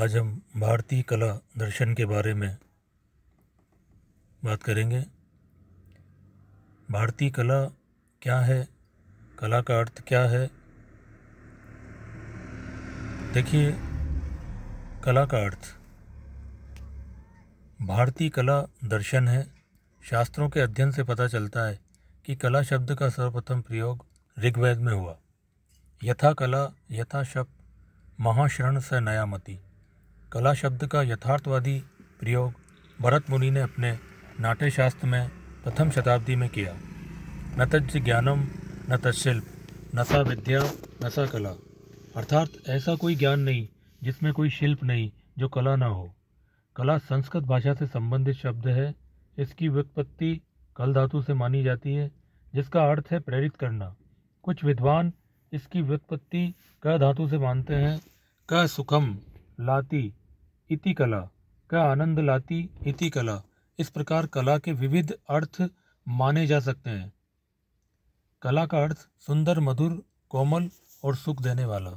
आज हम भारतीय कला दर्शन के बारे में बात करेंगे भारतीय कला क्या है कला का अर्थ क्या है देखिए कला का अर्थ भारतीय कला दर्शन है शास्त्रों के अध्ययन से पता चलता है कि कला शब्द का सर्वप्रथम प्रयोग ऋग्वेद में हुआ यथा कला यथा शब्द महाशरण से नयामती कला शब्द का यथार्थवादी प्रयोग भरत मुनि ने अपने नाट्यशास्त्र में प्रथम शताब्दी में किया न तज ज्ञानम न तत्शिल्प न सा विद्या न सा कला अर्थात ऐसा कोई ज्ञान नहीं जिसमें कोई शिल्प नहीं जो कला ना हो कला संस्कृत भाषा से संबंधित शब्द है इसकी व्युत्पत्ति कल धातु से मानी जाती है जिसका अर्थ है प्रेरित करना कुछ विद्वान इसकी व्युत्पत्ति क धातु से मानते हैं क सुखम लाती इति कला का आनंद लाती इति कला इस प्रकार कला के विविध अर्थ माने जा सकते हैं कला का अर्थ सुंदर मधुर कोमल और सुख देने वाला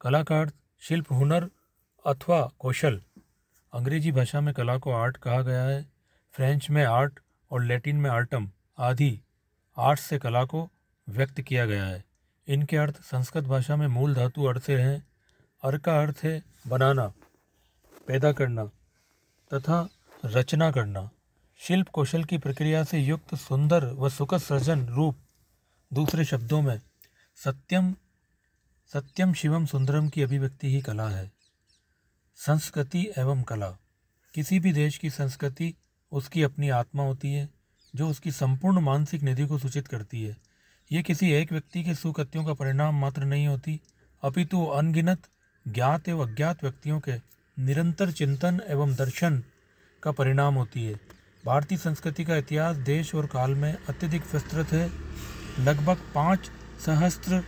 कला का अर्थ शिल्प हुनर अथवा कौशल अंग्रेजी भाषा में कला को आर्ट कहा गया है फ्रेंच में आर्ट और लैटिन में आर्टम आदि आर्ट से कला को व्यक्त किया गया है इनके अर्थ संस्कृत भाषा में मूल धातु अर्थ से हैं अर का अर्थ है बनाना पैदा करना तथा रचना करना शिल्प कौशल की प्रक्रिया से युक्त सुंदर व सुखद सृजन रूप दूसरे शब्दों में सत्यम सत्यम शिवम सुंदरम की अभिव्यक्ति ही कला है संस्कृति एवं कला किसी भी देश की संस्कृति उसकी अपनी आत्मा होती है जो उसकी संपूर्ण मानसिक निधि को सूचित करती है ये किसी एक व्यक्ति के सुकृत्यों का परिणाम मात्र नहीं होती अपितु अनगिनत ज्ञात एवं अज्ञात व्यक्तियों के निरंतर चिंतन एवं दर्शन का परिणाम होती है भारतीय संस्कृति का इतिहास देश और काल में अत्यधिक विस्तृत है लगभग पाँच सहस्त्र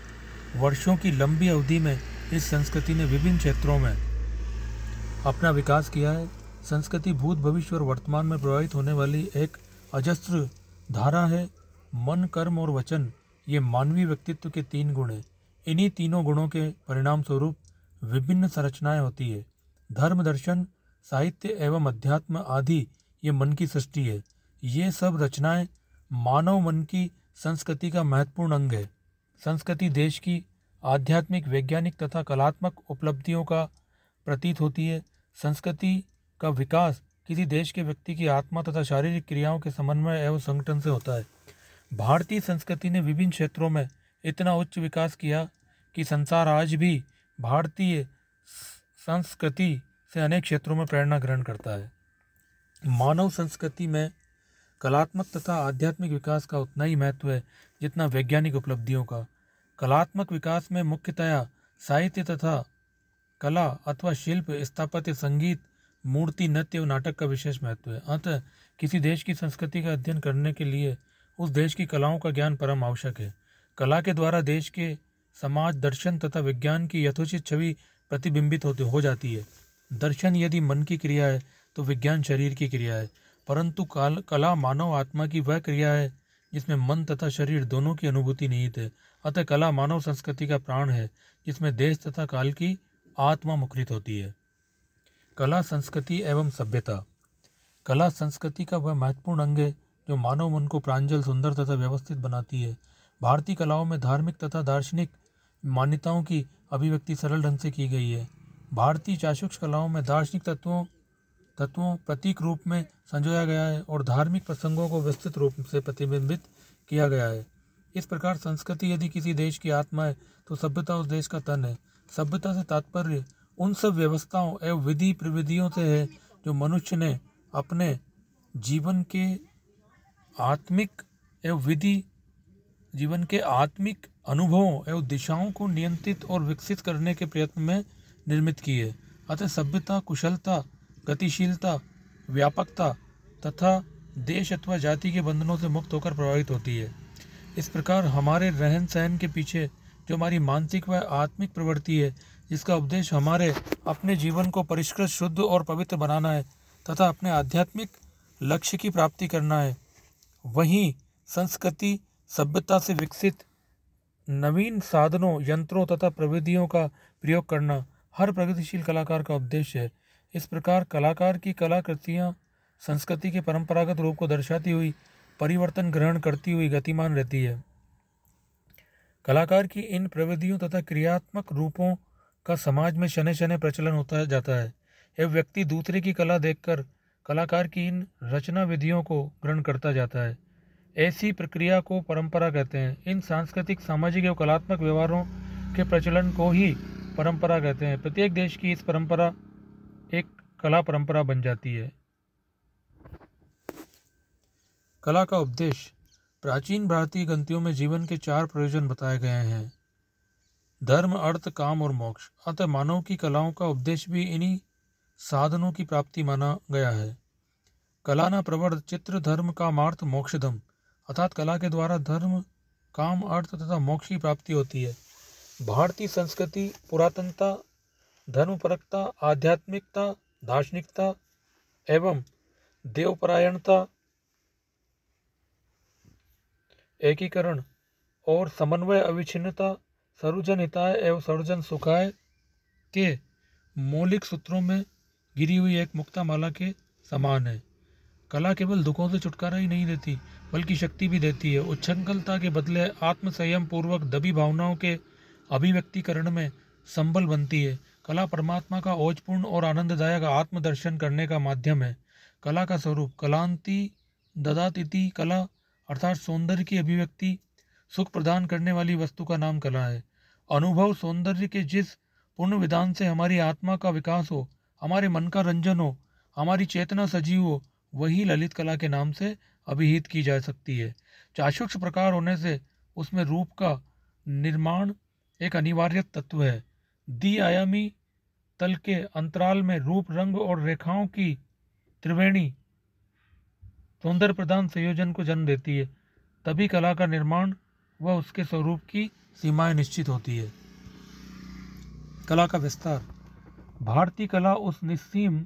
वर्षों की लंबी अवधि में इस संस्कृति ने विभिन्न क्षेत्रों में अपना विकास किया है संस्कृति भूत भविष्य और वर्तमान में प्रभावित होने वाली एक अजस्त्र धारा है मन कर्म और वचन ये मानवीय व्यक्तित्व के तीन गुण हैं इन्हीं तीनों गुणों के परिणाम स्वरूप विभिन्न संरचनाएं होती है धर्म दर्शन साहित्य एवं अध्यात्म आदि ये मन की सृष्टि है ये सब रचनाएं मानव मन की संस्कृति का महत्वपूर्ण अंग है संस्कृति देश की आध्यात्मिक वैज्ञानिक तथा कलात्मक उपलब्धियों का प्रतीत होती है संस्कृति का विकास किसी देश के व्यक्ति की आत्मा तथा शारीरिक क्रियाओं के समन्वय एवं संगठन से होता है भारतीय संस्कृति ने विभिन्न क्षेत्रों में इतना उच्च विकास किया कि संसार आज भी भारतीय संस्कृति से अनेक क्षेत्रों में प्रेरणा ग्रहण करता है मानव संस्कृति में कलात्मक तथा आध्यात्मिक विकास का उतना ही महत्व है जितना वैज्ञानिक उपलब्धियों का कलात्मक विकास में मुख्यतया साहित्य तथा कला अथवा शिल्प स्थापत्य संगीत मूर्ति नृत्य और नाटक का विशेष महत्व है अतः किसी देश की संस्कृति का अध्ययन करने के लिए उस देश की कलाओं का ज्ञान परम आवश्यक है कला के द्वारा देश के समाज दर्शन तथा विज्ञान की यथोचित छवि प्रतिबिंबित होते हो जाती है दर्शन यदि मन की क्रिया है तो विज्ञान शरीर की क्रिया है परंतु काल कला मानव आत्मा की वह क्रिया है जिसमें मन तथा शरीर दोनों की अनुभूति निहित है अतः कला मानव संस्कृति का प्राण है जिसमें देश तथा काल की आत्मा मुखरित होती है कला संस्कृति एवं सभ्यता कला संस्कृति का वह महत्वपूर्ण अंग है जो मानव मन को प्रांजल सुंदर तथा व्यवस्थित बनाती है भारतीय कलाओं में धार्मिक तथा दार्शनिक मान्यताओं की अभिव्यक्ति सरल ढंग से की गई है भारतीय चाक्षुष कलाओं में दार्शनिक तत्वों तत्वों प्रतीक रूप में संजोया गया है और धार्मिक प्रसंगों को विस्तृत रूप से प्रतिबिंबित किया गया है इस प्रकार संस्कृति यदि किसी देश की आत्मा है तो सभ्यता उस देश का तन है सभ्यता से तात्पर्य उन सब व्यवस्थाओं एवं विधि प्रविधियों से है जो मनुष्य ने अपने जीवन के आत्मिक एवं विधि जीवन के आत्मिक अनुभवों एवं दिशाओं को नियंत्रित और विकसित करने के प्रयत्न में निर्मित की है अतः सभ्यता कुशलता गतिशीलता व्यापकता तथा देश अथवा जाति के बंधनों से मुक्त होकर प्रभावित होती है इस प्रकार हमारे रहन सहन के पीछे जो हमारी मानसिक व आत्मिक प्रवृत्ति है जिसका उपदेश हमारे अपने जीवन को परिष्कृत शुद्ध और पवित्र बनाना है तथा अपने आध्यात्मिक लक्ष्य की प्राप्ति करना है वहीं संस्कृति सभ्यता से विकसित नवीन साधनों यंत्रों तथा प्रविधियों का प्रयोग करना हर प्रगतिशील कलाकार का उद्देश्य है इस प्रकार कलाकार की कलाकृतियाँ संस्कृति के परंपरागत रूप को दर्शाती हुई परिवर्तन ग्रहण करती हुई गतिमान रहती है कलाकार की इन प्रविधियों तथा क्रियात्मक रूपों का समाज में शनि शनि प्रचलन होता जाता है यह व्यक्ति दूसरे की कला देखकर कलाकार की इन रचना विधियों को ग्रहण करता जाता है ऐसी प्रक्रिया को परंपरा कहते हैं इन सांस्कृतिक सामाजिक एवं कलात्मक व्यवहारों के प्रचलन को ही परंपरा कहते हैं प्रत्येक देश की इस परंपरा एक कला परंपरा बन जाती है कला का उपदेश प्राचीन भारतीय ग्रंथियों में जीवन के चार प्रयोजन बताए गए हैं धर्म अर्थ काम और मोक्ष अतः मानव की कलाओं का उपदेश भी इन्हीं साधनों की प्राप्ति माना गया है कला न प्रवर चित्र धर्म का मार्थ मोक्षधम अर्थात कला के द्वारा धर्म काम अर्थ तथा मोक्ष की प्राप्ति होती है भारतीय संस्कृति पुरातनता धर्मपरकता आध्यात्मिकता दार्शनिकता एवं देवपरायणता एकीकरण और समन्वय अविच्छिन्नता सर्वजन हिताय एवं सर्वजन सुखाय के मौलिक सूत्रों में गिरी हुई एक मुक्ता माला के समान है कला केवल दुखों से छुटकारा ही नहीं देती बल्कि शक्ति भी देती है उच्छृंखलता के बदले आत्मसंयम पूर्वक दबी भावनाओं के अभिव्यक्तिकरण में संबल बनती है कला परमात्मा का ओजपूर्ण और आनंददायक आत्मदर्शन करने का माध्यम है कला का स्वरूप कलांति ददातिथि कला अर्थात सौंदर्य की अभिव्यक्ति सुख प्रदान करने वाली वस्तु का नाम कला है अनुभव सौंदर्य के जिस पूर्ण विधान से हमारी आत्मा का विकास हो हमारे मन का रंजन हो हमारी चेतना सजीव हो वही ललित कला के नाम से अभिहित की जा सकती है चाशुक्ष प्रकार होने से उसमें रूप का निर्माण एक अनिवार्य तत्व है दी आयामी तल के अंतराल में रूप रंग और रेखाओं की त्रिवेणी सौंदर्य प्रदान संयोजन को जन्म देती है तभी कला का निर्माण व उसके स्वरूप की सीमाएं निश्चित होती है कला का विस्तार भारतीय कला उस निस्सीम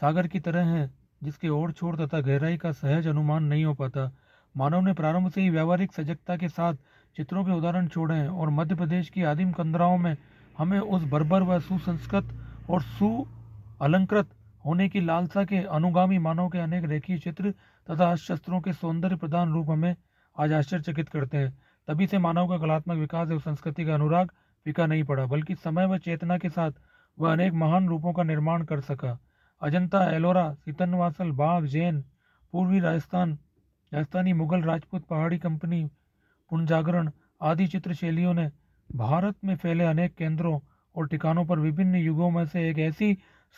सागर की तरह है जिसके ओर छोड़ तथा गहराई का सहज अनुमान नहीं हो पाता मानव ने प्रारंभ से ही व्यावहारिक सजगता के साथ चित्रों के उदाहरण छोड़े हैं और मध्य प्रदेश की आदिम कंदराओं में हमें उस बर्बर व सुसंस्कृत और सु अलंकृत होने की लालसा के अनुगामी मानव के अनेक रेखीय चित्र तथा शस्त्रों के सौंदर्य प्रदान रूप हमें आज आश्चर्यचकित करते हैं तभी से मानव का कलात्मक विकास एवं संस्कृति का अनुराग फीका नहीं पड़ा बल्कि समय व चेतना के साथ वह अनेक महान रूपों का निर्माण कर सका अजंता एलोरा सीतनवासल बाघ जैन पूर्वी राजस्थान राजस्थानी मुगल राजपूत पहाड़ी कंपनी पुनजागरण आदि चित्र शैलियों ने भारत में फैले अनेक केंद्रों और ठिकानों पर विभिन्न युगों में से एक ऐसी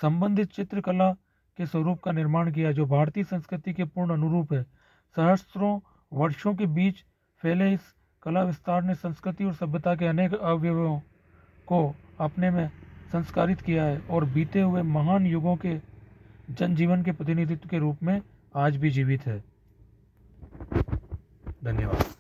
संबंधित चित्रकला के स्वरूप का निर्माण किया जो भारतीय संस्कृति के पूर्ण अनुरूप है सहस्त्रों वर्षों के बीच फैले इस कला विस्तार ने संस्कृति और सभ्यता के अनेक अवयवों को अपने में संस्कारित किया है और बीते हुए महान युगों के जनजीवन के प्रतिनिधित्व के रूप में आज भी जीवित है धन्यवाद